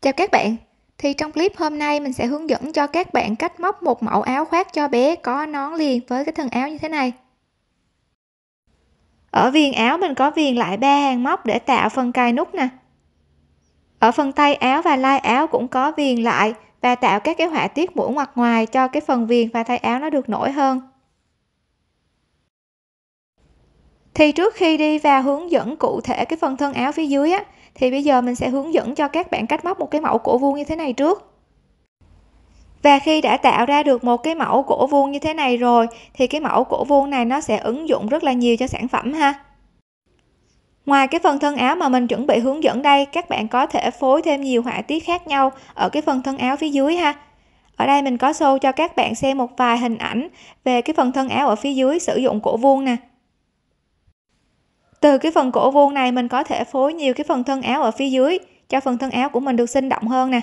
Chào các bạn, thì trong clip hôm nay mình sẽ hướng dẫn cho các bạn cách móc một mẫu áo khoác cho bé có nón liền với cái thân áo như thế này. Ở viền áo mình có viền lại ba hàng móc để tạo phần cài nút nè. Ở phần tay áo và lai áo cũng có viền lại và tạo các cái họa tiết mũi ngoặt ngoài cho cái phần viền và tay áo nó được nổi hơn. thì trước khi đi và hướng dẫn cụ thể cái phần thân áo phía dưới á thì bây giờ mình sẽ hướng dẫn cho các bạn cách móc một cái mẫu cổ vuông như thế này trước và khi đã tạo ra được một cái mẫu cổ vuông như thế này rồi thì cái mẫu cổ vuông này nó sẽ ứng dụng rất là nhiều cho sản phẩm ha ngoài cái phần thân áo mà mình chuẩn bị hướng dẫn đây các bạn có thể phối thêm nhiều họa tiết khác nhau ở cái phần thân áo phía dưới ha ở đây mình có show cho các bạn xem một vài hình ảnh về cái phần thân áo ở phía dưới sử dụng cổ vuông nè từ cái phần cổ vuông này mình có thể phối nhiều cái phần thân áo ở phía dưới cho phần thân áo của mình được sinh động hơn nè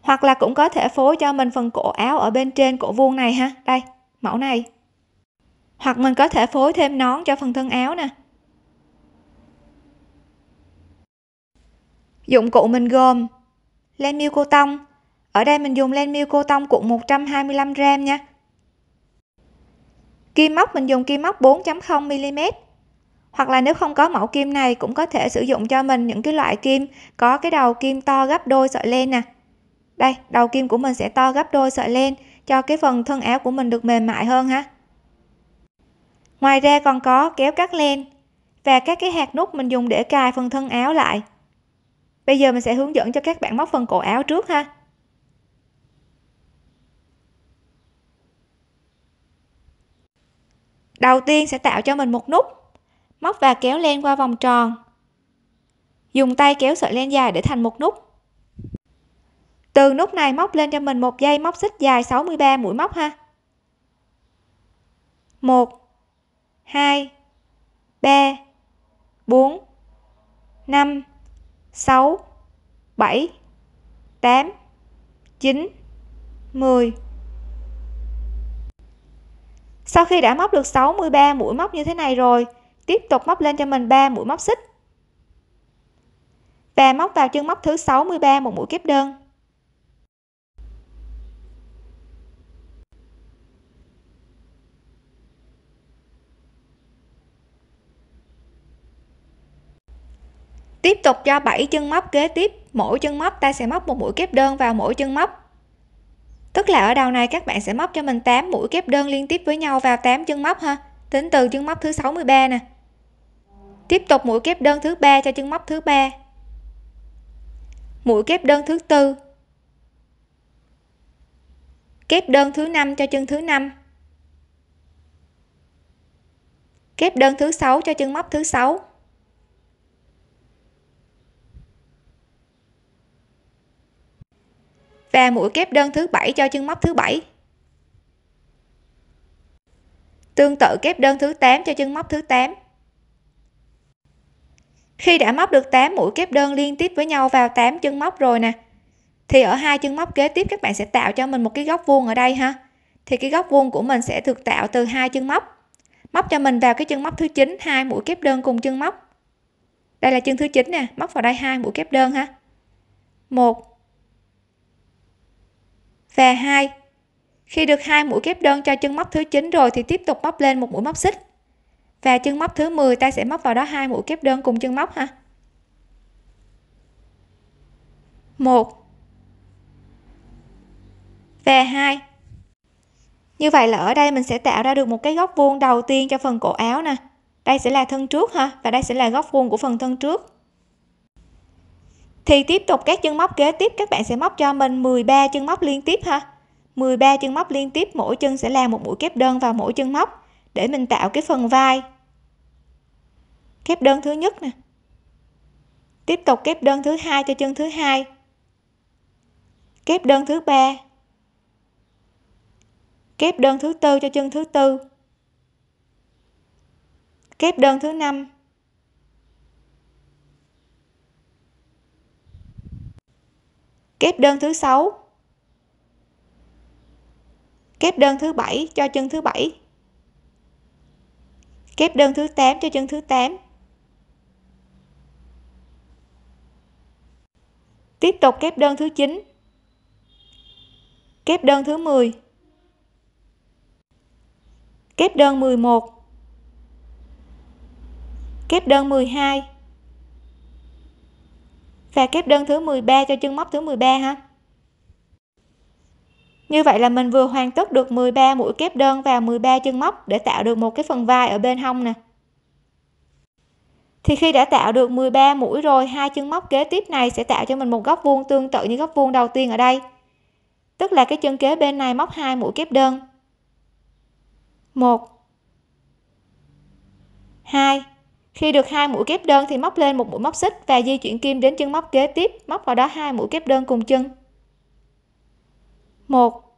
hoặc là cũng có thể phối cho mình phần cổ áo ở bên trên cổ vuông này ha đây mẫu này hoặc mình có thể phối thêm nón cho phần thân áo nè dụng cụ mình gồm len miêu cô tông ở đây mình dùng len miêu cô tông cuộn 125 g nha Kim móc mình dùng kim móc 4.0mm. Hoặc là nếu không có mẫu kim này cũng có thể sử dụng cho mình những cái loại kim có cái đầu kim to gấp đôi sợi len nè. Đây, đầu kim của mình sẽ to gấp đôi sợi len cho cái phần thân áo của mình được mềm mại hơn ha. Ngoài ra còn có kéo cắt len và các cái hạt nút mình dùng để cài phần thân áo lại. Bây giờ mình sẽ hướng dẫn cho các bạn móc phần cổ áo trước ha. đầu tiên sẽ tạo cho mình một nút móc và kéo len qua vòng tròn dùng tay kéo sợi len dài để thành một nút từ nút này móc lên cho mình một dây móc xích dài 63 mũi móc ha 1 2 3 4 5 6 7 8 9 10 sau khi đã móc được 63 mũi móc như thế này rồi tiếp tục móc lên cho mình 3 mũi móc xích và móc vào chân móc thứ 63 một mũi kép đơn tiếp tục cho 7 chân móc kế tiếp mỗi chân móc ta sẽ móc một mũi kép đơn vào mỗi chân móc tức là ở đầu này các bạn sẽ móc cho mình 8 mũi kép đơn liên tiếp với nhau vào 8 chân móc ha tính từ chân móc thứ 63 nè tiếp tục mũi kép đơn thứ ba cho chân móc thứ ba mũi kép đơn thứ tư kép đơn thứ năm cho chân thứ năm kép đơn thứ sáu cho chân móc thứ sáu và mũi kép đơn thứ bảy cho chân móc thứ bảy tương tự kép đơn thứ 8 cho chân móc thứ 8 khi đã móc được 8 mũi kép đơn liên tiếp với nhau vào 8 chân móc rồi nè thì ở hai chân móc kế tiếp các bạn sẽ tạo cho mình một cái góc vuông ở đây ha thì cái góc vuông của mình sẽ được tạo từ hai chân móc móc cho mình vào cái chân móc thứ 9 hai mũi kép đơn cùng chân móc đây là chân thứ 9 nè móc vào đây hai mũi kép đơn ha 1 và hai khi được hai mũi kép đơn cho chân móc thứ 9 rồi thì tiếp tục móc lên một mũi móc xích và chân móc thứ 10 ta sẽ móc vào đó hai mũi kép đơn cùng chân móc ha một và hai như vậy là ở đây mình sẽ tạo ra được một cái góc vuông đầu tiên cho phần cổ áo nè đây sẽ là thân trước ha và đây sẽ là góc vuông của phần thân trước thì tiếp tục các chân móc kế tiếp các bạn sẽ móc cho mình 13 chân móc liên tiếp ha 13 chân móc liên tiếp mỗi chân sẽ là một mũi kép đơn vào mỗi chân móc để mình tạo cái phần vai kép đơn thứ nhất nè tiếp tục kép đơn thứ hai cho chân thứ hai kép đơn thứ ba kép đơn thứ tư cho chân thứ tư kép đơn thứ năm kép đơn thứ sáu kép đơn thứ bảy cho chân thứ bảy kép đơn thứ 8 cho chân thứ 8 tiếp tục kép đơn thứ 9 kép đơn thứ 10 kép đơn 11 kép đơn 12 và kép đơn thứ 13 cho chân móc thứ 13 ha như vậy là mình vừa hoàn tất được 13 mũi kép đơn và 13 chân móc để tạo được một cái phần vai ở bên hông nè thì khi đã tạo được 13 mũi rồi hai chân móc kế tiếp này sẽ tạo cho mình một góc vuông tương tự như góc vuông đầu tiên ở đây tức là cái chân kế bên này móc hai mũi kép đơn 1 2 khi được hai mũi kép đơn thì móc lên một mũi móc xích và di chuyển kim đến chân móc kế tiếp, móc vào đó hai mũi kép đơn cùng chân. 1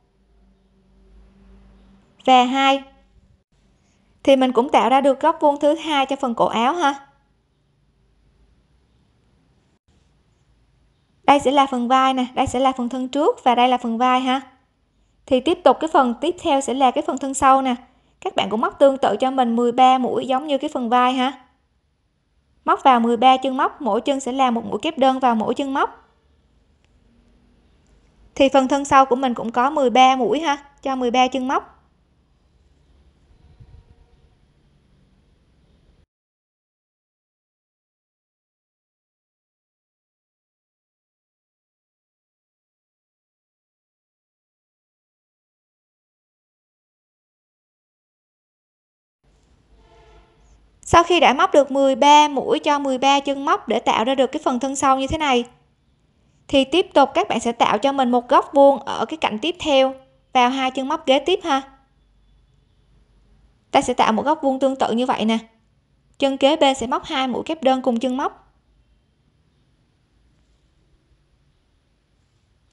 và 2. Thì mình cũng tạo ra được góc vuông thứ hai cho phần cổ áo ha. Đây sẽ là phần vai nè, đây sẽ là phần thân trước và đây là phần vai ha. Thì tiếp tục cái phần tiếp theo sẽ là cái phần thân sau nè. Các bạn cũng móc tương tự cho mình 13 mũi giống như cái phần vai ha móc vào 13 chân móc mỗi chân sẽ làm một mũi kép đơn vào mỗi chân móc thì phần thân sau của mình cũng có 13 mũi ha cho 13 chân móc sau khi đã móc được 13 mũi cho 13 chân móc để tạo ra được cái phần thân sau như thế này thì tiếp tục các bạn sẽ tạo cho mình một góc vuông ở cái cạnh tiếp theo vào hai chân móc kế tiếp ha ta sẽ tạo một góc vuông tương tự như vậy nè chân kế bên sẽ móc hai mũi kép đơn cùng chân móc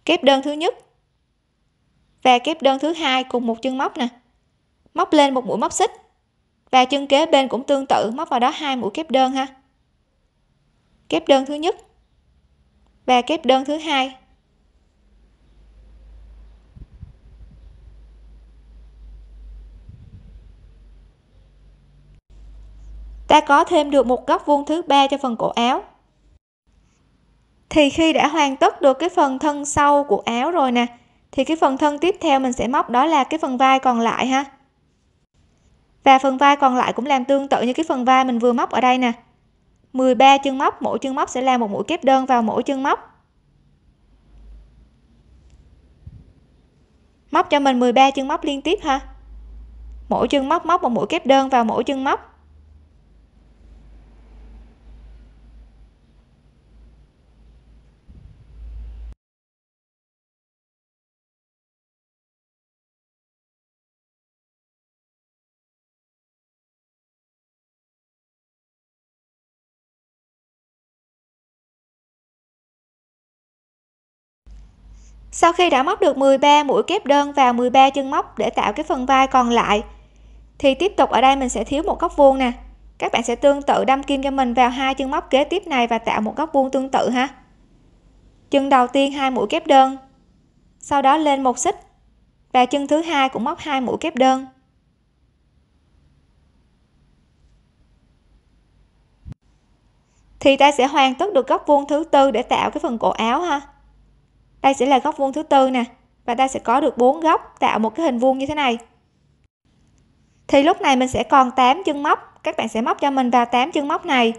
kép đơn thứ nhất và kép đơn thứ hai cùng một chân móc nè móc lên một mũi móc xích và chân kế bên cũng tương tự móc vào đó hai mũi kép đơn ha kép đơn thứ nhất và kép đơn thứ hai ta có thêm được một góc vuông thứ ba cho phần cổ áo thì khi đã hoàn tất được cái phần thân sau của áo rồi nè thì cái phần thân tiếp theo mình sẽ móc đó là cái phần vai còn lại ha và phần vai còn lại cũng làm tương tự như cái phần vai mình vừa móc ở đây nè 13 chân móc mỗi chân móc sẽ làm một mũi kép đơn vào mỗi chân móc móc cho mình 13 chân móc liên tiếp ha mỗi chân móc móc một mũi kép đơn vào mỗi chân móc Sau khi đã móc được 13 mũi kép đơn vào 13 chân móc để tạo cái phần vai còn lại thì tiếp tục ở đây mình sẽ thiếu một góc vuông nè. Các bạn sẽ tương tự đâm kim cho mình vào hai chân móc kế tiếp này và tạo một góc vuông tương tự ha. Chân đầu tiên hai mũi kép đơn. Sau đó lên một xích và chân thứ hai cũng móc hai mũi kép đơn. Thì ta sẽ hoàn tất được góc vuông thứ tư để tạo cái phần cổ áo ha đây sẽ là góc vuông thứ tư nè và ta sẽ có được bốn góc tạo một cái hình vuông như thế này thì lúc này mình sẽ còn 8 chân móc các bạn sẽ móc cho mình vào 8 chân móc này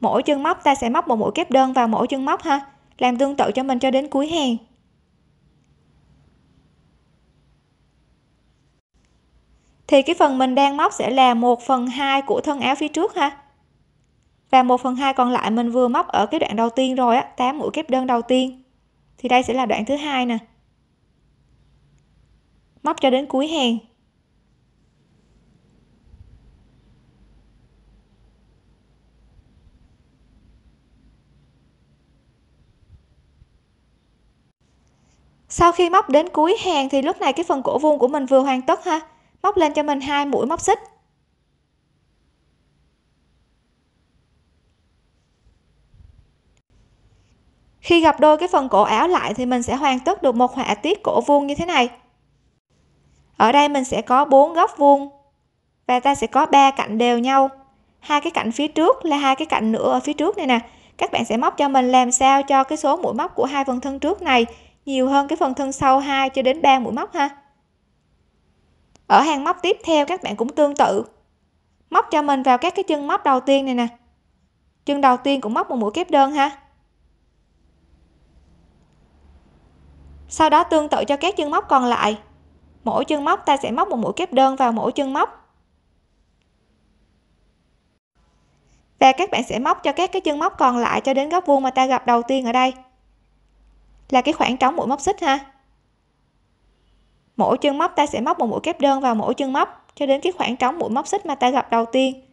mỗi chân móc ta sẽ móc một mũi kép đơn vào mỗi chân móc ha làm tương tự cho mình cho đến cuối hàng thì cái phần mình đang móc sẽ là 1 phần 2 của thân áo phía trước ha và 1 phần 2 còn lại mình vừa móc ở cái đoạn đầu tiên rồi á 8 mũi kép đơn đầu tiên thì đây sẽ là đoạn thứ hai nè móc cho đến cuối hàng sau khi móc đến cuối hàng thì lúc này cái phần cổ vuông của mình vừa hoàn tất ha móc lên cho mình hai mũi móc xích khi gặp đôi cái phần cổ áo lại thì mình sẽ hoàn tất được một họa tiết cổ vuông như thế này ở đây mình sẽ có bốn góc vuông và ta sẽ có ba cạnh đều nhau hai cái cạnh phía trước là hai cái cạnh nữa ở phía trước này nè các bạn sẽ móc cho mình làm sao cho cái số mũi móc của hai phần thân trước này nhiều hơn cái phần thân sau 2 cho đến 3 mũi móc ha ở hàng móc tiếp theo các bạn cũng tương tự móc cho mình vào các cái chân móc đầu tiên này nè chân đầu tiên cũng móc một mũi kép đơn ha sau đó tương tự cho các chân móc còn lại mỗi chân móc ta sẽ móc một mũi kép đơn vào mỗi chân móc và các bạn sẽ móc cho các cái chân móc còn lại cho đến góc vuông mà ta gặp đầu tiên ở đây là cái khoảng trống mũi móc xích ha mỗi chân móc ta sẽ móc một mũi kép đơn vào mỗi chân móc cho đến cái khoảng trống mũi móc xích mà ta gặp đầu tiên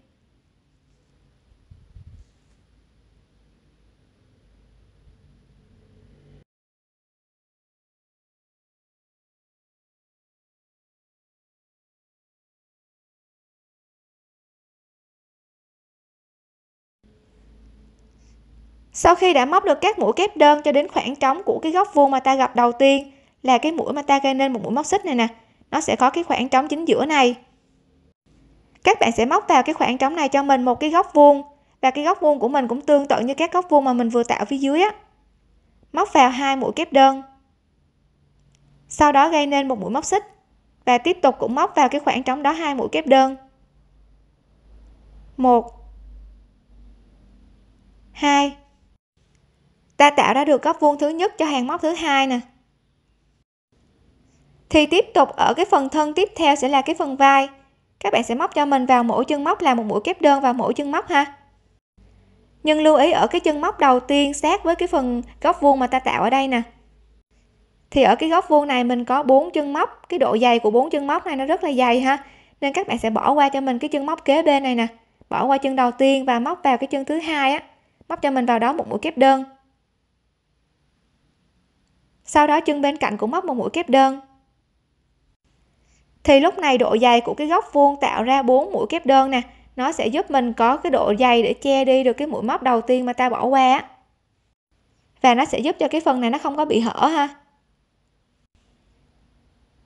Sau khi đã móc được các mũi kép đơn cho đến khoảng trống của cái góc vuông mà ta gặp đầu tiên là cái mũi mà ta gây nên một mũi móc xích này nè, nó sẽ có cái khoảng trống chính giữa này. Các bạn sẽ móc vào cái khoảng trống này cho mình một cái góc vuông và cái góc vuông của mình cũng tương tự như các góc vuông mà mình vừa tạo phía dưới á. Móc vào hai mũi kép đơn. Sau đó gây nên một mũi móc xích và tiếp tục cũng móc vào cái khoảng trống đó hai mũi kép đơn. 1 2 ta tạo ra được góc vuông thứ nhất cho hàng móc thứ hai nè thì tiếp tục ở cái phần thân tiếp theo sẽ là cái phần vai các bạn sẽ móc cho mình vào mỗi chân móc là một mũi kép đơn vào mỗi chân móc ha nhưng lưu ý ở cái chân móc đầu tiên sát với cái phần góc vuông mà ta tạo ở đây nè thì ở cái góc vuông này mình có bốn chân móc cái độ dày của bốn chân móc này nó rất là dày ha nên các bạn sẽ bỏ qua cho mình cái chân móc kế bên này nè bỏ qua chân đầu tiên và móc vào cái chân thứ hai á móc cho mình vào đó một mũi kép đơn sau đó chân bên cạnh cũng móc một mũi kép đơn thì lúc này độ dày của cái góc vuông tạo ra 4 mũi kép đơn nè nó sẽ giúp mình có cái độ dày để che đi được cái mũi móc đầu tiên mà ta bỏ qua và nó sẽ giúp cho cái phần này nó không có bị hở ha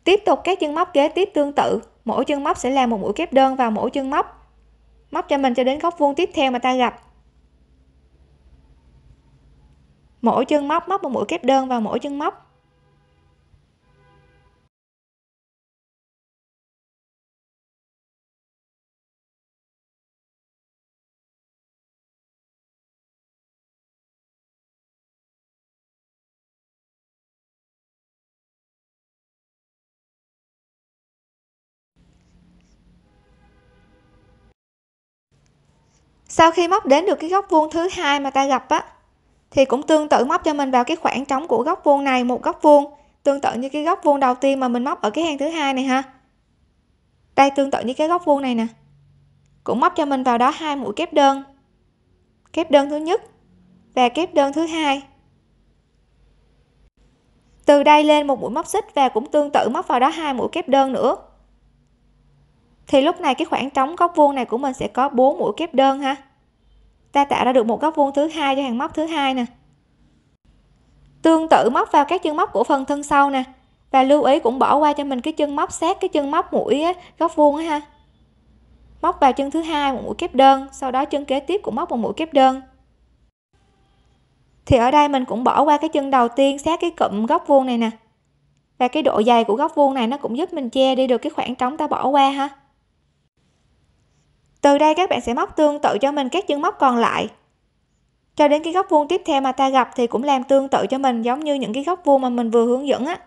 tiếp tục các chân móc kế tiếp tương tự mỗi chân móc sẽ làm một mũi kép đơn vào mỗi chân móc móc cho mình cho đến góc vuông tiếp theo mà ta gặp mỗi chân móc móc một mũi kép đơn vào mỗi chân móc sau khi móc đến được cái góc vuông thứ hai mà ta gặp á thì cũng tương tự móc cho mình vào cái khoảng trống của góc vuông này một góc vuông tương tự như cái góc vuông đầu tiên mà mình móc ở cái hàng thứ hai này ha đây tương tự như cái góc vuông này nè cũng móc cho mình vào đó hai mũi kép đơn kép đơn thứ nhất và kép đơn thứ hai từ đây lên một mũi móc xích và cũng tương tự móc vào đó hai mũi kép đơn nữa thì lúc này cái khoảng trống góc vuông này của mình sẽ có bốn mũi kép đơn ha ta tạo ra được một góc vuông thứ hai cho hàng móc thứ hai nè tương tự móc vào các chân móc của phần thân sau nè và lưu ý cũng bỏ qua cho mình cái chân móc sát cái chân móc mũi á, góc vuông á ha móc vào chân thứ hai một mũi kép đơn sau đó chân kế tiếp cũng móc một mũi kép đơn thì ở đây mình cũng bỏ qua cái chân đầu tiên sát cái cụm góc vuông này nè và cái độ dày của góc vuông này nó cũng giúp mình che đi được cái khoảng trống ta bỏ qua ha từ đây các bạn sẽ móc tương tự cho mình các chân móc còn lại. Cho đến cái góc vuông tiếp theo mà ta gặp thì cũng làm tương tự cho mình giống như những cái góc vuông mà mình vừa hướng dẫn á.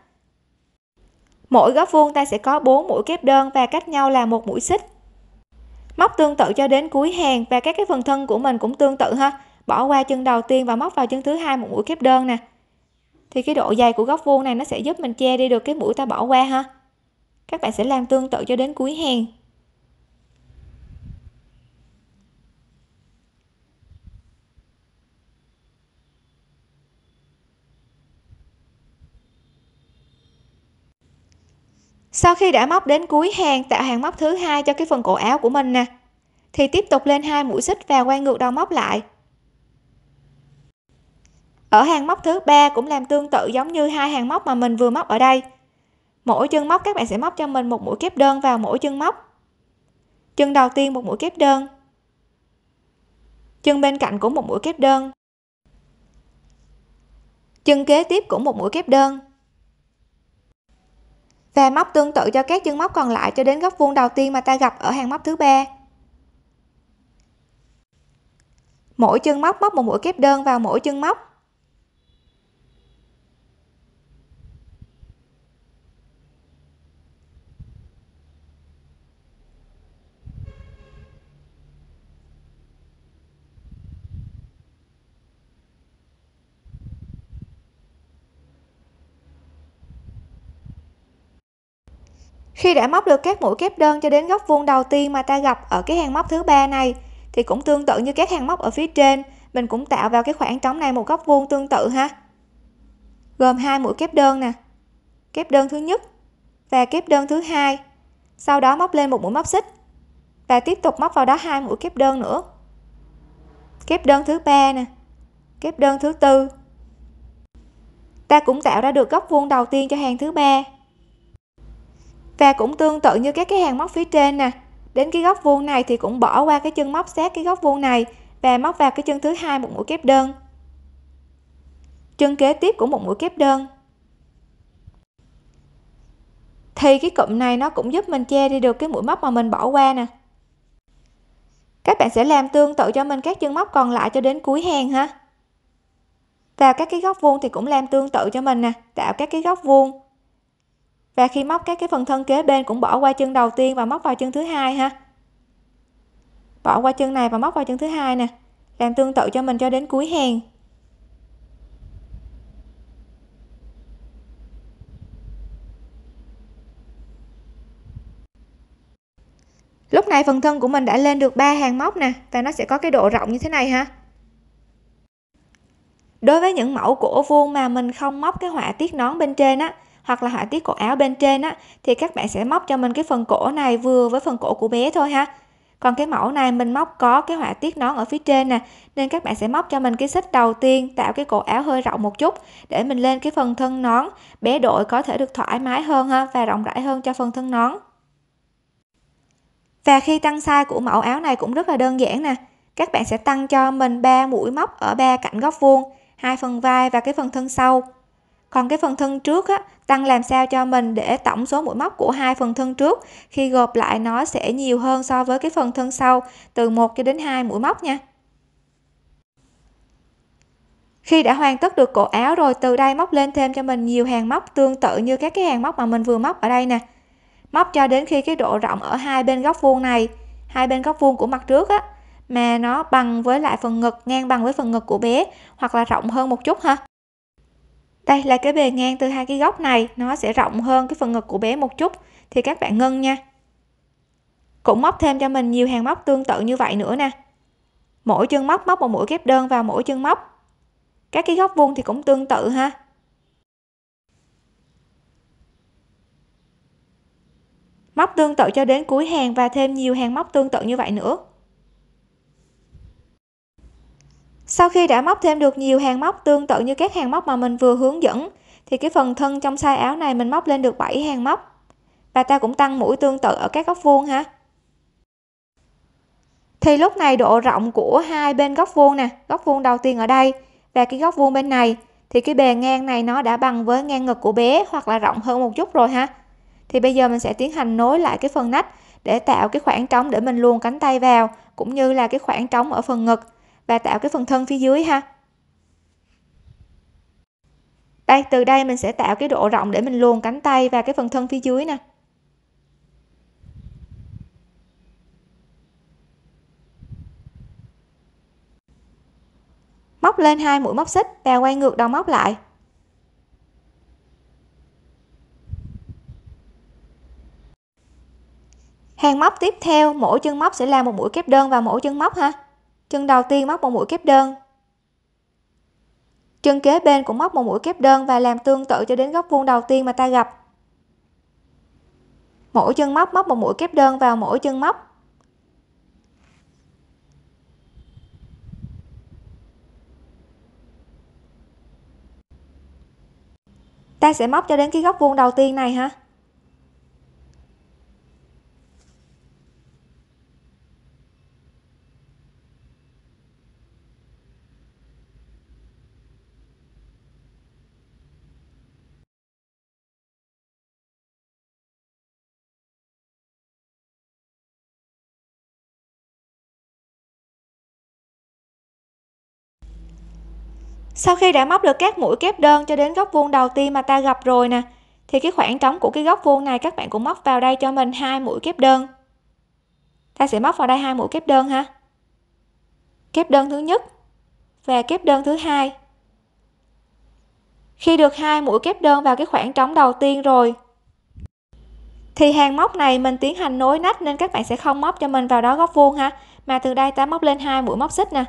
Mỗi góc vuông ta sẽ có 4 mũi kép đơn và cách nhau là một mũi xích. Móc tương tự cho đến cuối hàng và các cái phần thân của mình cũng tương tự ha. Bỏ qua chân đầu tiên và móc vào chân thứ hai một mũi kép đơn nè. Thì cái độ dày của góc vuông này nó sẽ giúp mình che đi được cái mũi ta bỏ qua ha. Các bạn sẽ làm tương tự cho đến cuối hàng. sau khi đã móc đến cuối hàng tạo hàng móc thứ hai cho cái phần cổ áo của mình nè thì tiếp tục lên hai mũi xích và quay ngược đầu móc lại ở hàng móc thứ ba cũng làm tương tự giống như hai hàng móc mà mình vừa móc ở đây mỗi chân móc các bạn sẽ móc cho mình một mũi kép đơn vào mỗi chân móc chân đầu tiên một mũi kép đơn chân bên cạnh cũng một mũi kép đơn chân kế tiếp cũng một mũi kép đơn và móc tương tự cho các chân móc còn lại cho đến góc vuông đầu tiên mà ta gặp ở hàng móc thứ ba mỗi chân móc móc một mũi kép đơn vào mỗi chân móc Khi đã móc được các mũi kép đơn cho đến góc vuông đầu tiên mà ta gặp ở cái hàng móc thứ ba này thì cũng tương tự như các hàng móc ở phía trên, mình cũng tạo vào cái khoảng trống này một góc vuông tương tự ha. Gồm hai mũi kép đơn nè. Kép đơn thứ nhất và kép đơn thứ hai. Sau đó móc lên một mũi móc xích và tiếp tục móc vào đó hai mũi kép đơn nữa. Kép đơn thứ ba nè. Kép đơn thứ tư. Ta cũng tạo ra được góc vuông đầu tiên cho hàng thứ ba và cũng tương tự như các cái hàng móc phía trên nè đến cái góc vuông này thì cũng bỏ qua cái chân móc sát cái góc vuông này và móc vào cái chân thứ hai một mũi kép đơn chân kế tiếp của một mũi kép đơn thì cái cụm này nó cũng giúp mình che đi được cái mũi móc mà mình bỏ qua nè các bạn sẽ làm tương tự cho mình các chân móc còn lại cho đến cuối hàng ha và các cái góc vuông thì cũng làm tương tự cho mình nè tạo các cái góc vuông và khi móc các cái phần thân kế bên cũng bỏ qua chân đầu tiên và móc vào chân thứ hai ha bỏ qua chân này và móc vào chân thứ hai nè làm tương tự cho mình cho đến cuối hàng lúc này phần thân của mình đã lên được ba hàng móc nè và nó sẽ có cái độ rộng như thế này ha đối với những mẫu của vuông mà mình không móc cái họa tiết nón bên trên á hoặc là họa tiết cổ áo bên trên á thì các bạn sẽ móc cho mình cái phần cổ này vừa với phần cổ của bé thôi ha còn cái mẫu này mình móc có cái họa tiết nón ở phía trên nè nên các bạn sẽ móc cho mình cái xích đầu tiên tạo cái cổ áo hơi rộng một chút để mình lên cái phần thân nón bé đội có thể được thoải mái hơn ha và rộng rãi hơn cho phần thân nón và khi tăng size của mẫu áo này cũng rất là đơn giản nè các bạn sẽ tăng cho mình 3 mũi móc ở ba cạnh góc vuông hai phần vai và cái phần thân sau còn cái phần thân trước á, tăng làm sao cho mình để tổng số mũi móc của hai phần thân trước khi gộp lại nó sẽ nhiều hơn so với cái phần thân sau từ 1 cho đến 2 mũi móc nha khi đã hoàn tất được cổ áo rồi từ đây móc lên thêm cho mình nhiều hàng móc tương tự như các cái hàng móc mà mình vừa móc ở đây nè móc cho đến khi cái độ rộng ở hai bên góc vuông này hai bên góc vuông của mặt trước á mà nó bằng với lại phần ngực ngang bằng với phần ngực của bé hoặc là rộng hơn một chút ha đây là cái bề ngang từ hai cái góc này nó sẽ rộng hơn cái phần ngực của bé một chút thì các bạn ngân nha cũng móc thêm cho mình nhiều hàng móc tương tự như vậy nữa nè mỗi chân móc móc một mũi kép đơn vào mỗi chân móc các cái góc vuông thì cũng tương tự ha móc tương tự cho đến cuối hàng và thêm nhiều hàng móc tương tự như vậy nữa sau khi đã móc thêm được nhiều hàng móc tương tự như các hàng móc mà mình vừa hướng dẫn thì cái phần thân trong sai áo này mình móc lên được 7 hàng móc và ta cũng tăng mũi tương tự ở các góc vuông ha thì lúc này độ rộng của hai bên góc vuông nè góc vuông đầu tiên ở đây và cái góc vuông bên này thì cái bề ngang này nó đã bằng với ngang ngực của bé hoặc là rộng hơn một chút rồi ha thì bây giờ mình sẽ tiến hành nối lại cái phần nách để tạo cái khoảng trống để mình luồn cánh tay vào cũng như là cái khoảng trống ở phần ngực và tạo cái phần thân phía dưới ha đây từ đây mình sẽ tạo cái độ rộng để mình luồn cánh tay và cái phần thân phía dưới nè móc lên hai mũi móc xích và quay ngược đầu móc lại hàng móc tiếp theo mỗi chân móc sẽ là một mũi kép đơn vào mỗi chân móc ha chân đầu tiên móc một mũi kép đơn chân kế bên cũng móc một mũi kép đơn và làm tương tự cho đến góc vuông đầu tiên mà ta gặp mỗi chân móc móc một mũi kép đơn vào mỗi chân móc ta sẽ móc cho đến cái góc vuông đầu tiên này ha sau khi đã móc được các mũi kép đơn cho đến góc vuông đầu tiên mà ta gặp rồi nè thì cái khoảng trống của cái góc vuông này các bạn cũng móc vào đây cho mình hai mũi kép đơn ta sẽ móc vào đây hai mũi kép đơn ha kép đơn thứ nhất và kép đơn thứ hai khi được hai mũi kép đơn vào cái khoảng trống đầu tiên rồi thì hàng móc này mình tiến hành nối nách nên các bạn sẽ không móc cho mình vào đó góc vuông ha mà từ đây ta móc lên hai mũi móc xích nè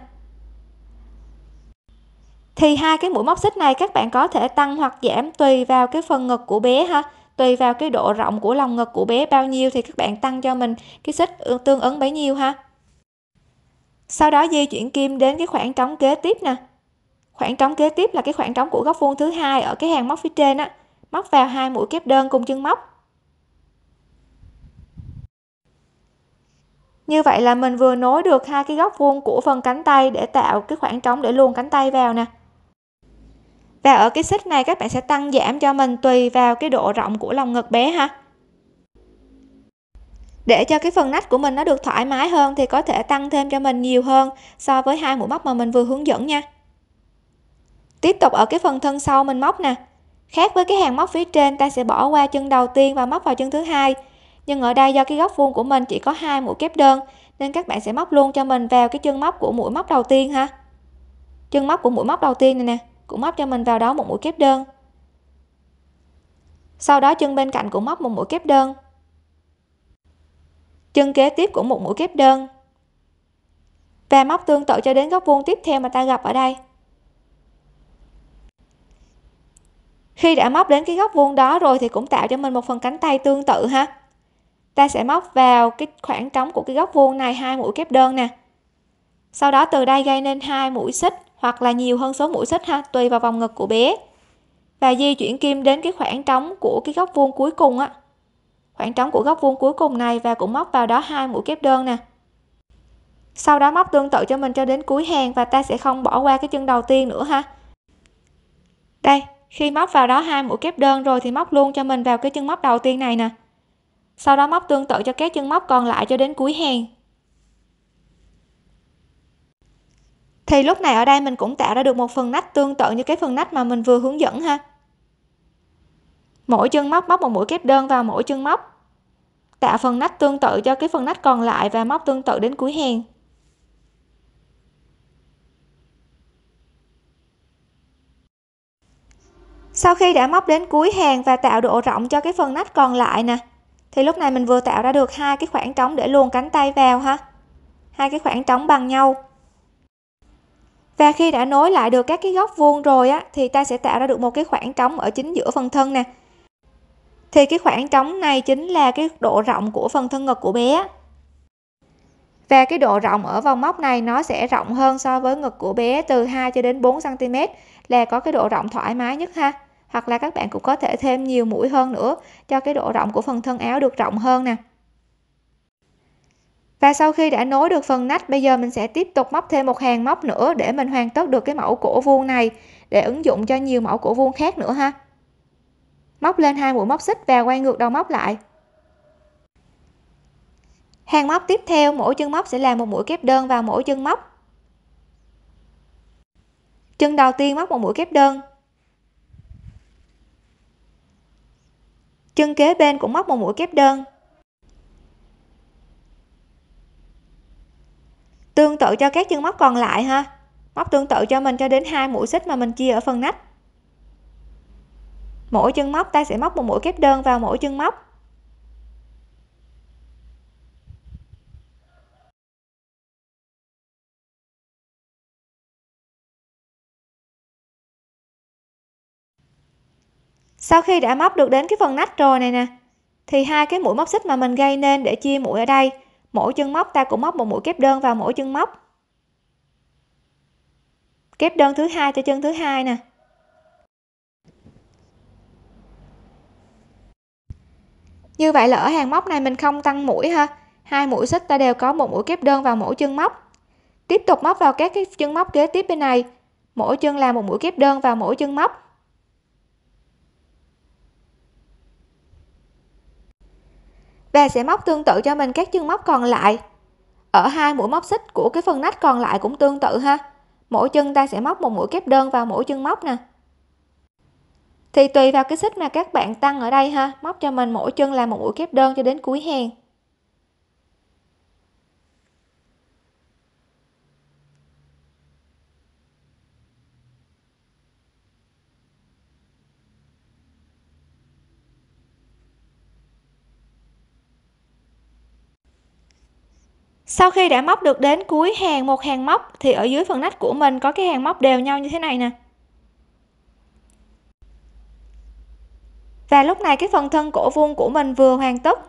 thì hai cái mũi móc xích này các bạn có thể tăng hoặc giảm tùy vào cái phần ngực của bé ha tùy vào cái độ rộng của lòng ngực của bé bao nhiêu thì các bạn tăng cho mình cái xích tương ứng bấy nhiêu ha sau đó di chuyển kim đến cái khoảng trống kế tiếp nè khoảng trống kế tiếp là cái khoảng trống của góc vuông thứ hai ở cái hàng móc phía trên á móc vào hai mũi kép đơn cùng chân móc như vậy là mình vừa nối được hai cái góc vuông của phần cánh tay để tạo cái khoảng trống để luồn cánh tay vào nè và ở cái xích này các bạn sẽ tăng giảm cho mình tùy vào cái độ rộng của lòng ngực bé ha để cho cái phần nách của mình nó được thoải mái hơn thì có thể tăng thêm cho mình nhiều hơn so với hai mũi móc mà mình vừa hướng dẫn nha tiếp tục ở cái phần thân sau mình móc nè khác với cái hàng móc phía trên ta sẽ bỏ qua chân đầu tiên và móc vào chân thứ hai nhưng ở đây do cái góc vuông của mình chỉ có hai mũi kép đơn nên các bạn sẽ móc luôn cho mình vào cái chân móc của mũi móc đầu tiên ha chân móc của mũi móc đầu tiên này nè cũng móc cho mình vào đó một mũi kép đơn sau đó chân bên cạnh cũng móc một mũi kép đơn chân kế tiếp cũng một mũi kép đơn và móc tương tự cho đến góc vuông tiếp theo mà ta gặp ở đây khi đã móc đến cái góc vuông đó rồi thì cũng tạo cho mình một phần cánh tay tương tự ha ta sẽ móc vào cái khoảng trống của cái góc vuông này hai mũi kép đơn nè sau đó từ đây gây nên hai mũi xích hoặc là nhiều hơn số mũi xích ha, tùy vào vòng ngực của bé. Và di chuyển kim đến cái khoảng trống của cái góc vuông cuối cùng á. Khoảng trống của góc vuông cuối cùng này và cũng móc vào đó hai mũi kép đơn nè. Sau đó móc tương tự cho mình cho đến cuối hàng và ta sẽ không bỏ qua cái chân đầu tiên nữa ha. Đây, khi móc vào đó hai mũi kép đơn rồi thì móc luôn cho mình vào cái chân móc đầu tiên này nè. Sau đó móc tương tự cho các chân móc còn lại cho đến cuối hàng thì lúc này ở đây mình cũng tạo ra được một phần nách tương tự như cái phần nách mà mình vừa hướng dẫn ha mỗi chân móc móc một mũi kép đơn vào mỗi chân móc tạo phần nách tương tự cho cái phần nách còn lại và móc tương tự đến cuối hàng sau khi đã móc đến cuối hàng và tạo độ rộng cho cái phần nách còn lại nè thì lúc này mình vừa tạo ra được hai cái khoảng trống để luồn cánh tay vào ha hai cái khoảng trống bằng nhau và khi đã nối lại được các cái góc vuông rồi á thì ta sẽ tạo ra được một cái khoảng trống ở chính giữa phần thân nè thì cái khoảng trống này chính là cái độ rộng của phần thân ngực của bé và cái độ rộng ở vòng móc này nó sẽ rộng hơn so với ngực của bé từ 2 cho đến 4 cm là có cái độ rộng thoải mái nhất ha hoặc là các bạn cũng có thể thêm nhiều mũi hơn nữa cho cái độ rộng của phần thân áo được rộng hơn nè và sau khi đã nối được phần nách bây giờ mình sẽ tiếp tục móc thêm một hàng móc nữa để mình hoàn tất được cái mẫu cổ vuông này để ứng dụng cho nhiều mẫu cổ vuông khác nữa ha móc lên hai mũi móc xích và quay ngược đầu móc lại hàng móc tiếp theo mỗi chân móc sẽ là một mũi kép đơn vào mỗi chân móc chân đầu tiên móc một mũi kép đơn chân kế bên cũng móc một mũi kép đơn tự cho các chân móc còn lại ha móc tương tự cho mình cho đến hai mũi xích mà mình chia ở phần nách mỗi chân móc ta sẽ móc một mũi kép đơn vào mỗi chân móc sau khi đã móc được đến cái phần nách rồi này nè thì hai cái mũi móc xích mà mình gây nên để chia mũi ở đây mỗi chân móc ta cũng móc một mũi kép đơn vào mỗi chân móc kép đơn thứ hai cho chân thứ hai nè như vậy là ở hàng móc này mình không tăng mũi ha hai mũi xích ta đều có một mũi kép đơn vào mỗi chân móc tiếp tục móc vào các cái chân móc kế tiếp bên này mỗi chân là một mũi kép đơn vào mỗi chân móc và sẽ móc tương tự cho mình các chân móc còn lại ở hai mũi móc xích của cái phần nách còn lại cũng tương tự ha mỗi chân ta sẽ móc một mũi kép đơn vào mỗi chân móc nè thì tùy vào cái xích mà các bạn tăng ở đây ha móc cho mình mỗi chân là một mũi kép đơn cho đến cuối hàng sau khi đã móc được đến cuối hàng một hàng móc thì ở dưới phần nách của mình có cái hàng móc đều nhau như thế này nè và lúc này cái phần thân cổ vuông của mình vừa hoàn tất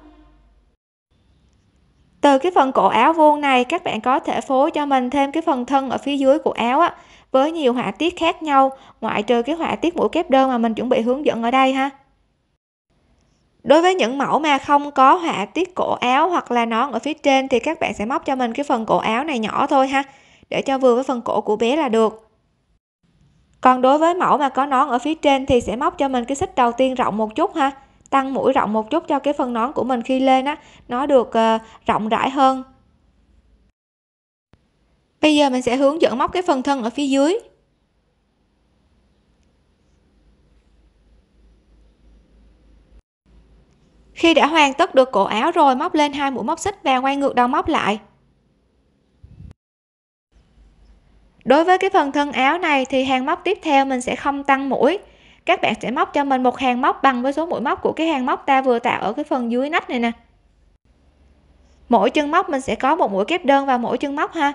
từ cái phần cổ áo vuông này các bạn có thể phối cho mình thêm cái phần thân ở phía dưới của áo á với nhiều họa tiết khác nhau ngoại trừ cái họa tiết mũi kép đơn mà mình chuẩn bị hướng dẫn ở đây ha đối với những mẫu mà không có họa tiết cổ áo hoặc là nón ở phía trên thì các bạn sẽ móc cho mình cái phần cổ áo này nhỏ thôi ha để cho vừa với phần cổ của bé là được còn đối với mẫu mà có nón ở phía trên thì sẽ móc cho mình cái xích đầu tiên rộng một chút ha tăng mũi rộng một chút cho cái phần nón của mình khi lên á nó được ờ, rộng rãi hơn bây giờ mình sẽ hướng dẫn móc cái phần thân ở phía dưới khi đã hoàn tất được cổ áo rồi móc lên hai mũi móc xích và quay ngược đầu móc lại đối với cái phần thân áo này thì hàng móc tiếp theo mình sẽ không tăng mũi các bạn sẽ móc cho mình một hàng móc bằng với số mũi móc của cái hàng móc ta vừa tạo ở cái phần dưới nách này nè mỗi chân móc mình sẽ có một mũi kép đơn vào mỗi chân móc ha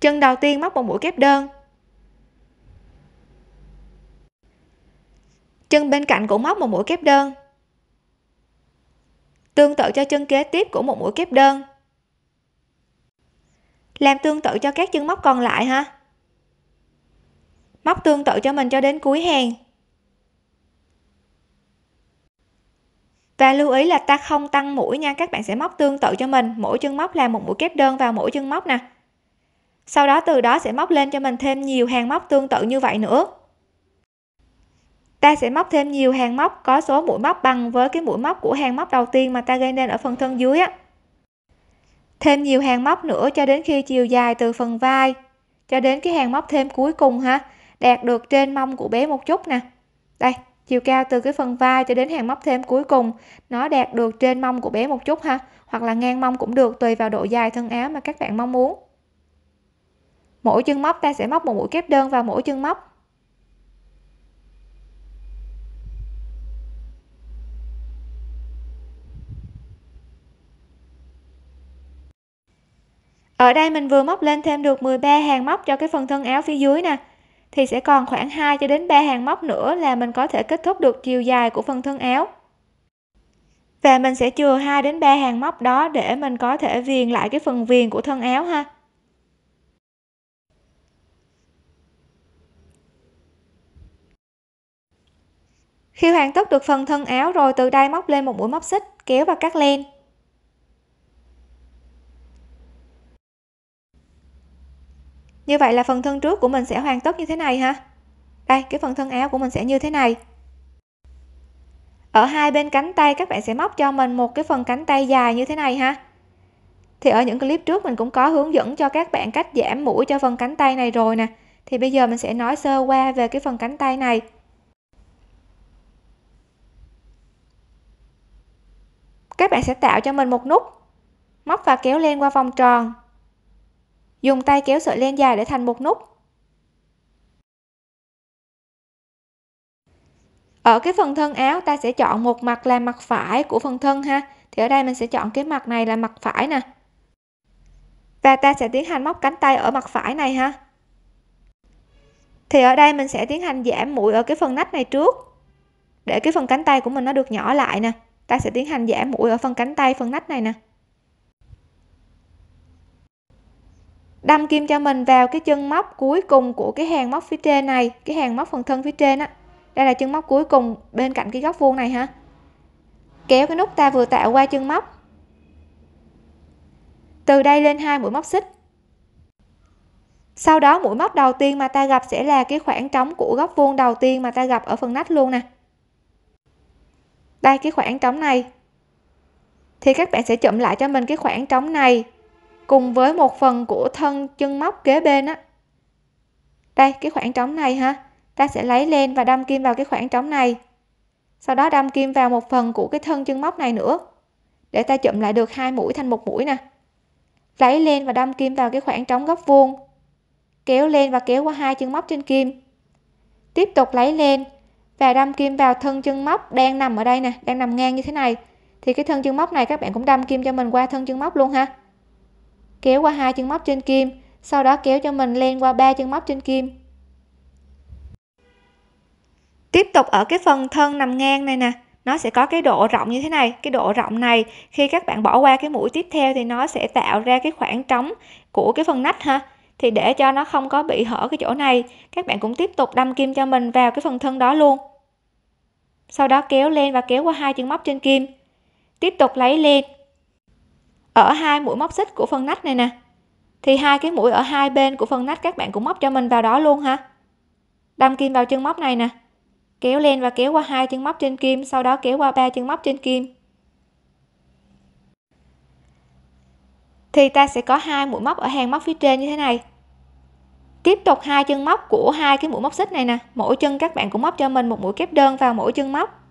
chân đầu tiên móc một mũi kép đơn chân bên cạnh cũng móc một mũi kép đơn tương tự cho chân kế tiếp của một mũi kép đơn làm tương tự cho các chân móc còn lại ha móc tương tự cho mình cho đến cuối hàng và lưu ý là ta không tăng mũi nha các bạn sẽ móc tương tự cho mình mỗi chân móc là một mũi kép đơn vào mỗi chân móc nè sau đó từ đó sẽ móc lên cho mình thêm nhiều hàng móc tương tự như vậy nữa ta sẽ móc thêm nhiều hàng móc có số mũi móc bằng với cái mũi móc của hàng móc đầu tiên mà ta gây nên ở phần thân dưới á thêm nhiều hàng móc nữa cho đến khi chiều dài từ phần vai cho đến cái hàng móc thêm cuối cùng ha đạt được trên mông của bé một chút nè đây chiều cao từ cái phần vai cho đến hàng móc thêm cuối cùng nó đạt được trên mông của bé một chút ha hoặc là ngang mông cũng được tùy vào độ dài thân áo mà các bạn mong muốn mỗi chân móc ta sẽ móc một mũi kép đơn vào mỗi chân móc ở đây mình vừa móc lên thêm được 13 hàng móc cho cái phần thân áo phía dưới nè thì sẽ còn khoảng 2 cho đến 3 hàng móc nữa là mình có thể kết thúc được chiều dài của phần thân áo và mình sẽ chừa 2 đến 3 hàng móc đó để mình có thể viền lại cái phần viền của thân áo ha khi hoàn tất được phần thân áo rồi từ đây móc lên một mũi móc xích kéo và cắt len như vậy là phần thân trước của mình sẽ hoàn tất như thế này ha đây cái phần thân áo của mình sẽ như thế này ở hai bên cánh tay các bạn sẽ móc cho mình một cái phần cánh tay dài như thế này ha thì ở những clip trước mình cũng có hướng dẫn cho các bạn cách giảm mũi cho phần cánh tay này rồi nè thì bây giờ mình sẽ nói sơ qua về cái phần cánh tay này các bạn sẽ tạo cho mình một nút móc và kéo lên qua vòng tròn dùng tay kéo sợi len dài để thành một nút ở cái phần thân áo ta sẽ chọn một mặt là mặt phải của phần thân ha thì ở đây mình sẽ chọn cái mặt này là mặt phải nè và ta sẽ tiến hành móc cánh tay ở mặt phải này ha thì ở đây mình sẽ tiến hành giảm mũi ở cái phần nách này trước để cái phần cánh tay của mình nó được nhỏ lại nè ta sẽ tiến hành giảm mũi ở phần cánh tay phần nách này nè đâm kim cho mình vào cái chân móc cuối cùng của cái hàng móc phía trên này cái hàng móc phần thân phía trên á đây là chân móc cuối cùng bên cạnh cái góc vuông này ha kéo cái nút ta vừa tạo qua chân móc từ đây lên hai mũi móc xích sau đó mũi móc đầu tiên mà ta gặp sẽ là cái khoảng trống của góc vuông đầu tiên mà ta gặp ở phần nách luôn nè đây cái khoảng trống này thì các bạn sẽ chụm lại cho mình cái khoảng trống này cùng với một phần của thân chân móc kế bên á đây cái khoảng trống này ha ta sẽ lấy lên và đâm kim vào cái khoảng trống này sau đó đâm kim vào một phần của cái thân chân móc này nữa để ta chụm lại được hai mũi thành một mũi nè lấy lên và đâm kim vào cái khoảng trống góc vuông kéo lên và kéo qua hai chân móc trên kim tiếp tục lấy lên và đâm kim vào thân chân móc đang nằm ở đây nè đang nằm ngang như thế này thì cái thân chân móc này các bạn cũng đâm kim cho mình qua thân chân móc luôn ha kéo qua hai chân móc trên kim sau đó kéo cho mình len qua ba chân móc trên kim tiếp tục ở cái phần thân nằm ngang này nè nó sẽ có cái độ rộng như thế này cái độ rộng này khi các bạn bỏ qua cái mũi tiếp theo thì nó sẽ tạo ra cái khoảng trống của cái phần nách ha thì để cho nó không có bị hở cái chỗ này các bạn cũng tiếp tục đâm kim cho mình vào cái phần thân đó luôn sau đó kéo lên và kéo qua hai chân móc trên kim tiếp tục lấy lên ở hai mũi móc xích của phần nách này nè thì hai cái mũi ở hai bên của phần nách các bạn cũng móc cho mình vào đó luôn ha đâm kim vào chân móc này nè kéo lên và kéo qua hai chân móc trên kim sau đó kéo qua ba chân móc trên kim thì ta sẽ có hai mũi móc ở hàng móc phía trên như thế này tiếp tục hai chân móc của hai cái mũi móc xích này nè mỗi chân các bạn cũng móc cho mình một mũi kép đơn vào mỗi chân móc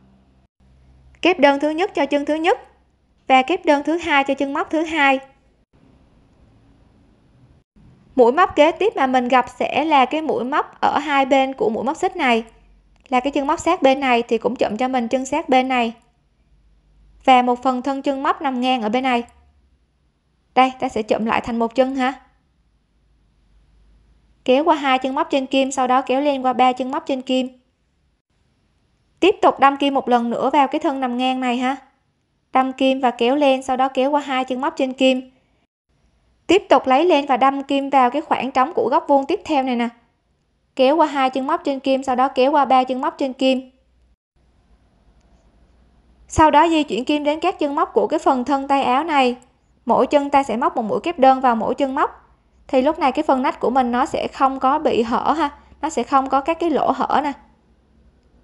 kép đơn thứ nhất cho chân thứ nhất và kép đơn thứ hai cho chân móc thứ hai mũi móc kế tiếp mà mình gặp sẽ là cái mũi móc ở hai bên của mũi móc xích này là cái chân móc sát bên này thì cũng chậm cho mình chân sát bên này và một phần thân chân móc nằm ngang ở bên này đây ta sẽ chậm lại thành một chân ha kéo qua hai chân móc trên kim sau đó kéo lên qua ba chân móc trên kim tiếp tục đâm kim một lần nữa vào cái thân nằm ngang này ha đâm kim và kéo lên sau đó kéo qua hai chân móc trên kim tiếp tục lấy lên và đâm kim vào cái khoảng trống của góc vuông tiếp theo này nè kéo qua hai chân móc trên kim sau đó kéo qua ba chân móc trên kim sau đó di chuyển kim đến các chân móc của cái phần thân tay áo này mỗi chân ta sẽ móc một mũi kép đơn vào mỗi chân móc thì lúc này cái phần nách của mình nó sẽ không có bị hở ha nó sẽ không có các cái lỗ hở nè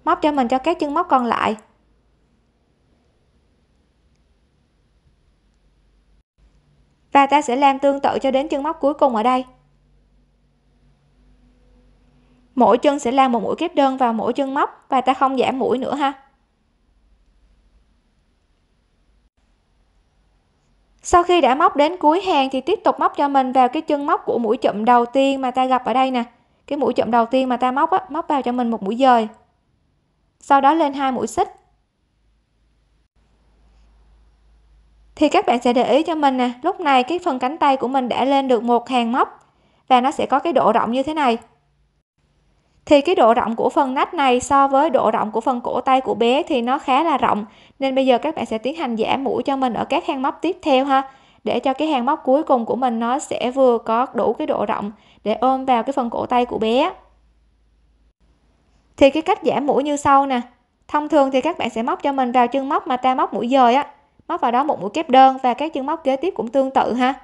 móc cho mình cho các chân móc còn lại và ta sẽ làm tương tự cho đến chân móc cuối cùng ở đây mỗi chân sẽ làm một mũi kép đơn vào mỗi chân móc và ta không giảm mũi nữa ha sau khi đã móc đến cuối hàng thì tiếp tục móc cho mình vào cái chân móc của mũi chậm đầu tiên mà ta gặp ở đây nè cái mũi chậm đầu tiên mà ta móc á móc vào cho mình một mũi dời sau đó lên hai mũi xích thì các bạn sẽ để ý cho mình nè lúc này cái phần cánh tay của mình đã lên được một hàng móc và nó sẽ có cái độ rộng như thế này thì cái độ rộng của phần nách này so với độ rộng của phần cổ tay của bé thì nó khá là rộng nên bây giờ các bạn sẽ tiến hành giảm mũi cho mình ở các hàng móc tiếp theo ha để cho cái hàng móc cuối cùng của mình nó sẽ vừa có đủ cái độ rộng để ôm vào cái phần cổ tay của bé thì cái cách giảm mũi như sau nè thông thường thì các bạn sẽ móc cho mình vào chân móc mà ta móc mũi dời á móc vào đó một mũi kép đơn và các chân móc kế tiếp cũng tương tự ha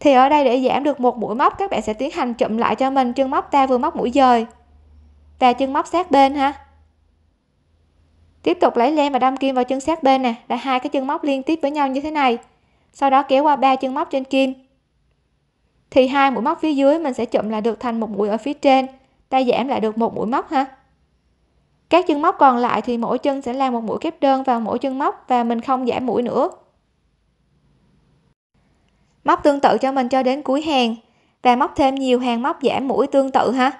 thì ở đây để giảm được một mũi móc các bạn sẽ tiến hành chụm lại cho mình chân móc ta vừa móc mũi dời và chân móc sát bên ha tiếp tục lấy len và đâm kim vào chân sát bên nè đã hai cái chân móc liên tiếp với nhau như thế này sau đó kéo qua ba chân móc trên kim thì hai mũi móc phía dưới mình sẽ chụm lại được thành một mũi ở phía trên ta giảm lại được một mũi móc ha các chân móc còn lại thì mỗi chân sẽ làm một mũi kép đơn vào mỗi chân móc và mình không giảm mũi nữa móc tương tự cho mình cho đến cuối hàng và móc thêm nhiều hàng móc giảm mũi tương tự ha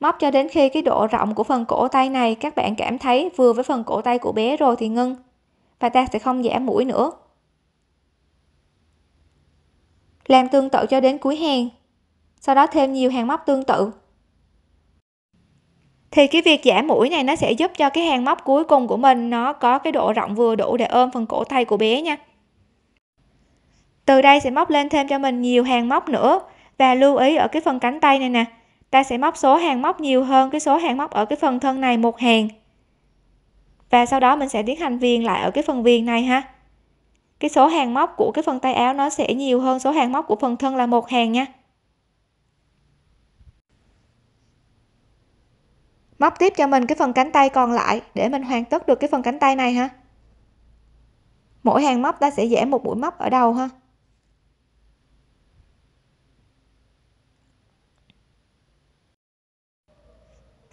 móc cho đến khi cái độ rộng của phần cổ tay này các bạn cảm thấy vừa với phần cổ tay của bé rồi thì ngưng và ta sẽ không giảm mũi nữa làm tương tự cho đến cuối hàng sau đó thêm nhiều hàng móc tương tự thì cái việc giảm mũi này nó sẽ giúp cho cái hàng móc cuối cùng của mình nó có cái độ rộng vừa đủ để ôm phần cổ tay của bé nha từ đây sẽ móc lên thêm cho mình nhiều hàng móc nữa và lưu ý ở cái phần cánh tay này nè ta sẽ móc số hàng móc nhiều hơn cái số hàng móc ở cái phần thân này một hàng và sau đó mình sẽ tiến hành viền lại ở cái phần viền này ha cái số hàng móc của cái phần tay áo nó sẽ nhiều hơn số hàng móc của phần thân là một hàng nha móc tiếp cho mình cái phần cánh tay còn lại để mình hoàn tất được cái phần cánh tay này ha mỗi hàng móc ta sẽ giảm một mũi móc ở đầu ha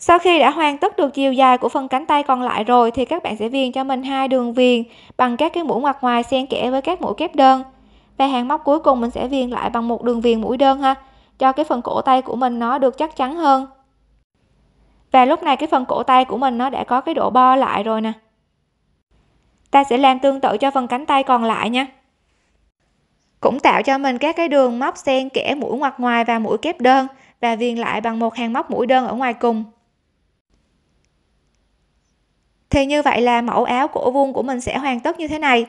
Sau khi đã hoàn tất được chiều dài của phần cánh tay còn lại rồi thì các bạn sẽ viền cho mình hai đường viền bằng các cái mũi ngoặt ngoài xen kẽ với các mũi kép đơn. Và hàng móc cuối cùng mình sẽ viền lại bằng một đường viền mũi đơn ha, cho cái phần cổ tay của mình nó được chắc chắn hơn và lúc này cái phần cổ tay của mình nó đã có cái độ bo lại rồi nè ta sẽ làm tương tự cho phần cánh tay còn lại nha cũng tạo cho mình các cái đường móc xen kẽ mũi ngoặt ngoài và mũi kép đơn và viền lại bằng một hàng móc mũi đơn ở ngoài cùng thì như vậy là mẫu áo cổ vuông của mình sẽ hoàn tất như thế này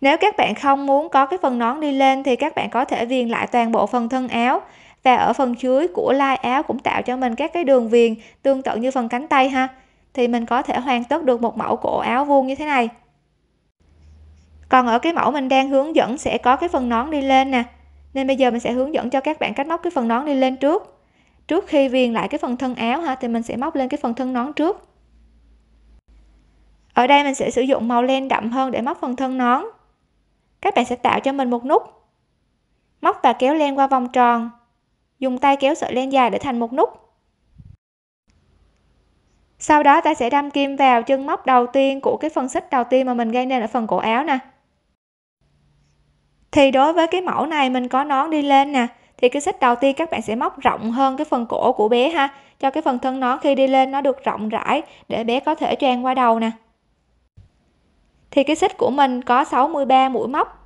nếu các bạn không muốn có cái phần nón đi lên thì các bạn có thể viền lại toàn bộ phần thân áo và ở phần dưới của lai áo cũng tạo cho mình các cái đường viền tương tự như phần cánh tay ha thì mình có thể hoàn tất được một mẫu cổ áo vuông như thế này còn ở cái mẫu mình đang hướng dẫn sẽ có cái phần nón đi lên nè nên bây giờ mình sẽ hướng dẫn cho các bạn cách móc cái phần nón đi lên trước trước khi viền lại cái phần thân áo ha thì mình sẽ móc lên cái phần thân nón trước ở đây mình sẽ sử dụng màu len đậm hơn để móc phần thân nón các bạn sẽ tạo cho mình một nút móc và kéo len qua vòng tròn dùng tay kéo sợi len dài để thành một nút sau đó ta sẽ đâm kim vào chân móc đầu tiên của cái phần xích đầu tiên mà mình gây nên ở phần cổ áo nè thì đối với cái mẫu này mình có nón đi lên nè thì cái xích đầu tiên các bạn sẽ móc rộng hơn cái phần cổ của bé ha cho cái phần thân nón khi đi lên nó được rộng rãi để bé có thể choàng qua đầu nè thì cái xích của mình có 63 mũi móc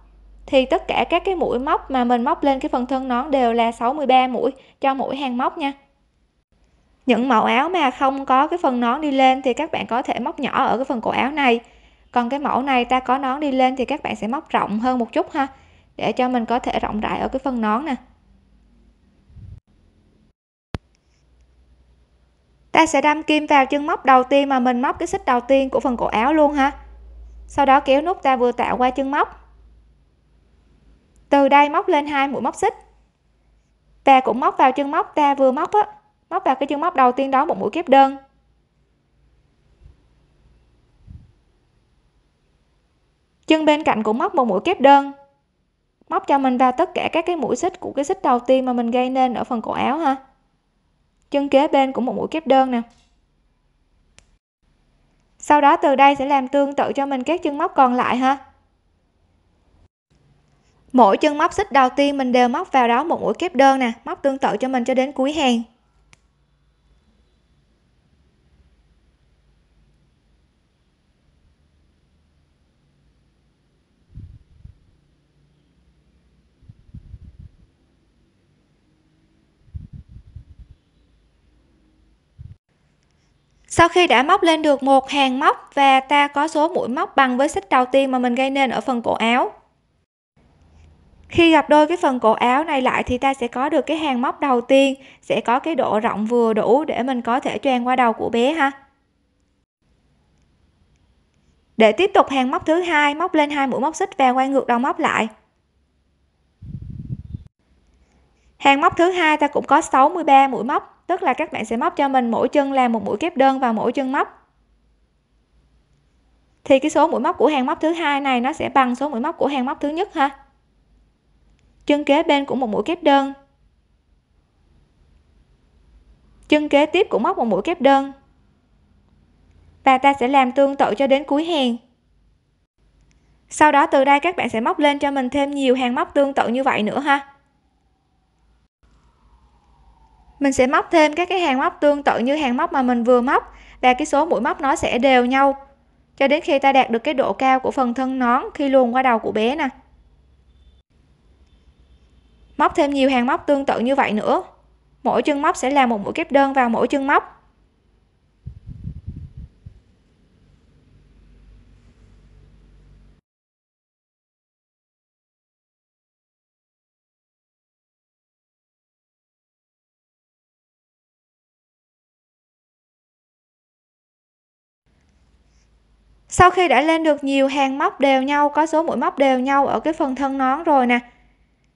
thì tất cả các cái mũi móc mà mình móc lên cái phần thân nón đều là 63 mũi cho mỗi hàng móc nha những mẫu áo mà không có cái phần nón đi lên thì các bạn có thể móc nhỏ ở cái phần cổ áo này còn cái mẫu này ta có nón đi lên thì các bạn sẽ móc rộng hơn một chút ha để cho mình có thể rộng rãi ở cái phần nón nè ta sẽ đâm kim vào chân móc đầu tiên mà mình móc cái xích đầu tiên của phần cổ áo luôn ha sau đó kéo nút ta vừa tạo qua chân móc từ đây móc lên hai mũi móc xích ta cũng móc vào chân móc ta vừa móc á móc vào cái chân móc đầu tiên đó một mũi kép đơn chân bên cạnh cũng móc một mũi kép đơn móc cho mình vào tất cả các cái mũi xích của cái xích đầu tiên mà mình gây nên ở phần cổ áo ha chân kế bên cũng một mũi kép đơn nè sau đó từ đây sẽ làm tương tự cho mình các chân móc còn lại ha mỗi chân móc xích đầu tiên mình đều móc vào đó một mũi kép đơn nè móc tương tự cho mình cho đến cuối hàng Sau khi đã móc lên được một hàng móc và ta có số mũi móc bằng với xích đầu tiên mà mình gây nên ở phần cổ áo khi gặp đôi cái phần cổ áo này lại thì ta sẽ có được cái hàng móc đầu tiên sẽ có cái độ rộng vừa đủ để mình có thể choàng qua đầu của bé ha để tiếp tục hàng móc thứ hai móc lên hai mũi móc xích và quay ngược đầu móc lại hàng móc thứ hai ta cũng có 63 mũi móc tức là các bạn sẽ móc cho mình mỗi chân làm một mũi kép đơn vào mỗi chân móc thì cái số mũi móc của hàng móc thứ hai này nó sẽ bằng số mũi móc của hàng móc thứ nhất ha chân kế bên cũng một mũi kép đơn chân kế tiếp cũng móc một mũi kép đơn và ta sẽ làm tương tự cho đến cuối hàng sau đó từ đây các bạn sẽ móc lên cho mình thêm nhiều hàng móc tương tự như vậy nữa ha mình sẽ móc thêm các cái hàng móc tương tự như hàng móc mà mình vừa móc và cái số mũi móc nó sẽ đều nhau cho đến khi ta đạt được cái độ cao của phần thân nón khi luồn qua đầu của bé nè móc thêm nhiều hàng móc tương tự như vậy nữa mỗi chân móc sẽ là một mũi kép đơn vào mỗi chân móc Sau khi đã lên được nhiều hàng móc đều nhau, có số mũi móc đều nhau ở cái phần thân nón rồi nè,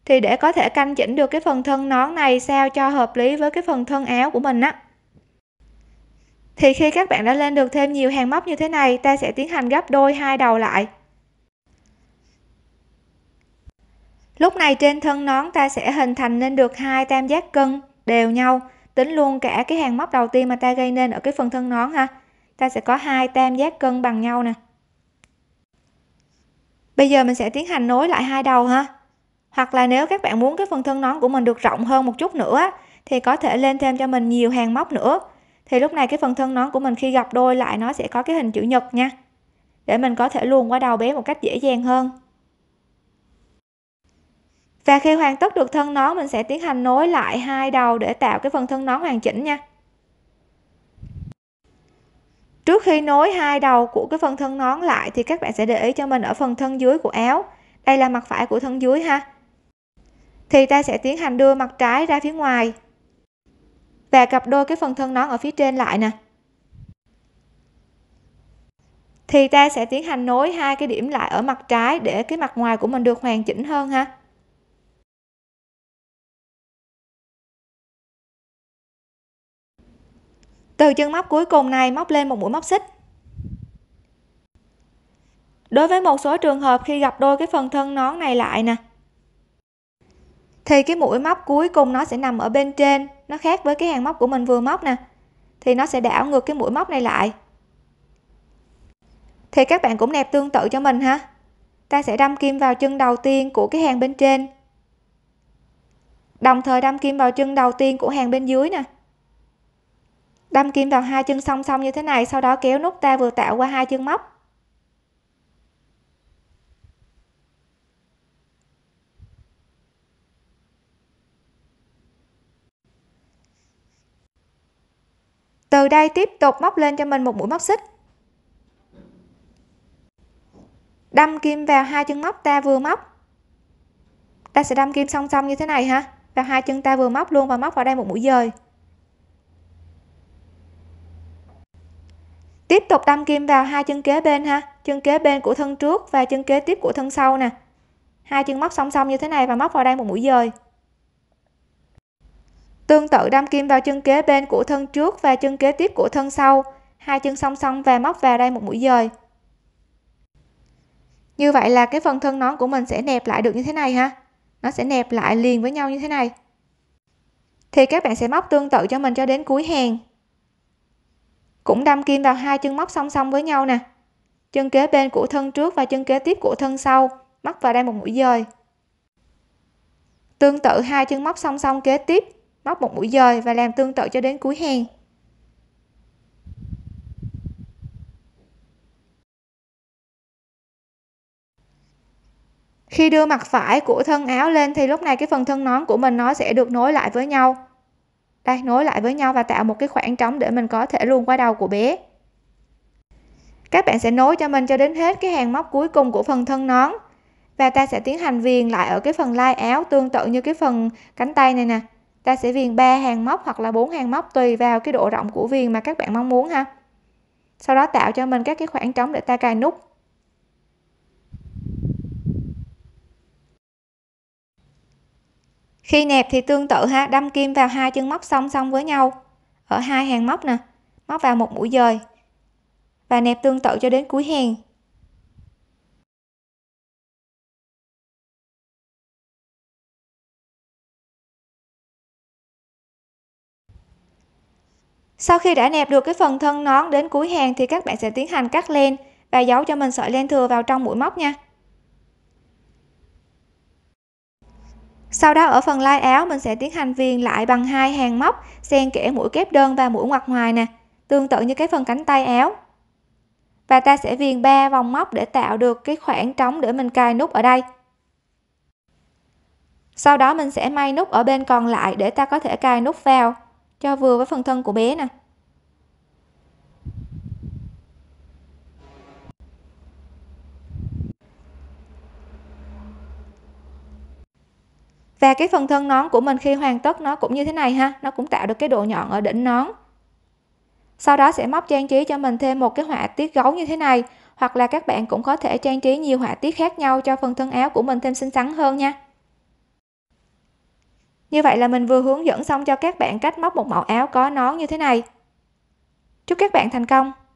thì để có thể canh chỉnh được cái phần thân nón này sao cho hợp lý với cái phần thân áo của mình á thì khi các bạn đã lên được thêm nhiều hàng móc như thế này ta sẽ tiến hành gấp đôi hai đầu lại lúc này trên thân nón ta sẽ hình thành nên được hai tam giác cân đều nhau tính luôn cả cái hàng móc đầu tiên mà ta gây nên ở cái phần thân nón ha ta sẽ có hai tam giác cân bằng nhau nè bây giờ mình sẽ tiến hành nối lại hai đầu ha hoặc là nếu các bạn muốn cái phần thân nón của mình được rộng hơn một chút nữa thì có thể lên thêm cho mình nhiều hàng móc nữa thì lúc này cái phần thân nón của mình khi gặp đôi lại nó sẽ có cái hình chữ nhật nha để mình có thể luồn qua đầu bé một cách dễ dàng hơn và khi hoàn tất được thân nón mình sẽ tiến hành nối lại hai đầu để tạo cái phần thân nón hoàn chỉnh nha trước khi nối hai đầu của cái phần thân nón lại thì các bạn sẽ để ý cho mình ở phần thân dưới của áo đây là mặt phải của thân dưới ha thì ta sẽ tiến hành đưa mặt trái ra phía ngoài và cặp đôi cái phần thân nón ở phía trên lại nè thì ta sẽ tiến hành nối hai cái điểm lại ở mặt trái để cái mặt ngoài của mình được hoàn chỉnh hơn ha từ chân móc cuối cùng này móc lên một mũi móc xích đối với một số trường hợp khi gặp đôi cái phần thân nón này lại nè thì cái mũi móc cuối cùng nó sẽ nằm ở bên trên nó khác với cái hàng móc của mình vừa móc nè thì nó sẽ đảo ngược cái mũi móc này lại thì các bạn cũng đẹp tương tự cho mình ha ta sẽ đâm kim vào chân đầu tiên của cái hàng bên trên đồng thời đâm kim vào chân đầu tiên của hàng bên dưới nè đâm kim vào hai chân song song như thế này sau đó kéo nút ta vừa tạo qua hai chân móc từ đây tiếp tục móc lên cho mình một mũi móc xích đâm kim vào hai chân móc ta vừa móc ta sẽ đâm kim song song như thế này ha vào hai chân ta vừa móc luôn và móc vào đây một mũi dời tiếp tục đâm kim vào hai chân kế bên ha chân kế bên của thân trước và chân kế tiếp của thân sau nè hai chân móc song song như thế này và móc vào đây một mũi dời Tương tự đâm kim vào chân kế bên của thân trước và chân kế tiếp của thân sau, hai chân song song và móc vào đây một mũi dời. Như vậy là cái phần thân nón của mình sẽ nẹp lại được như thế này ha. Nó sẽ nẹp lại liền với nhau như thế này. Thì các bạn sẽ móc tương tự cho mình cho đến cuối hàng. Cũng đâm kim vào hai chân móc song song với nhau nè. Chân kế bên của thân trước và chân kế tiếp của thân sau, móc vào đây một mũi dời. Tương tự hai chân móc song song kế tiếp, móc một mũi dời và làm tương tự cho đến cuối hàng khi đưa mặt phải của thân áo lên thì lúc này cái phần thân nón của mình nó sẽ được nối lại với nhau đây nối lại với nhau và tạo một cái khoảng trống để mình có thể luồn qua đầu của bé các bạn sẽ nối cho mình cho đến hết cái hàng móc cuối cùng của phần thân nón và ta sẽ tiến hành viền lại ở cái phần lai áo tương tự như cái phần cánh tay này nè ta sẽ viền 3 hàng móc hoặc là 4 hàng móc tùy vào cái độ rộng của viền mà các bạn mong muốn ha sau đó tạo cho mình các cái khoảng trống để ta cài nút khi nẹp thì tương tự ha đâm kim vào hai chân móc song song với nhau ở hai hàng móc nè móc vào một mũi dời và nẹp tương tự cho đến cuối hàng sau khi đã nẹp được cái phần thân nón đến cuối hàng thì các bạn sẽ tiến hành cắt len và giấu cho mình sợi len thừa vào trong mũi móc nha sau đó ở phần lai áo mình sẽ tiến hành viền lại bằng hai hàng móc xen kẽ mũi kép đơn và mũi ngoặt ngoài nè tương tự như cái phần cánh tay áo và ta sẽ viền 3 vòng móc để tạo được cái khoảng trống để mình cài nút ở đây sau đó mình sẽ may nút ở bên còn lại để ta có thể cài nút vào cho vừa với phần thân của bé nè và cái phần thân nón của mình khi hoàn tất nó cũng như thế này ha nó cũng tạo được cái độ nhọn ở đỉnh nón sau đó sẽ móc trang trí cho mình thêm một cái họa tiết gấu như thế này hoặc là các bạn cũng có thể trang trí nhiều họa tiết khác nhau cho phần thân áo của mình thêm xinh xắn hơn nha như vậy là mình vừa hướng dẫn xong cho các bạn cách móc một mẫu áo có nón như thế này. Chúc các bạn thành công!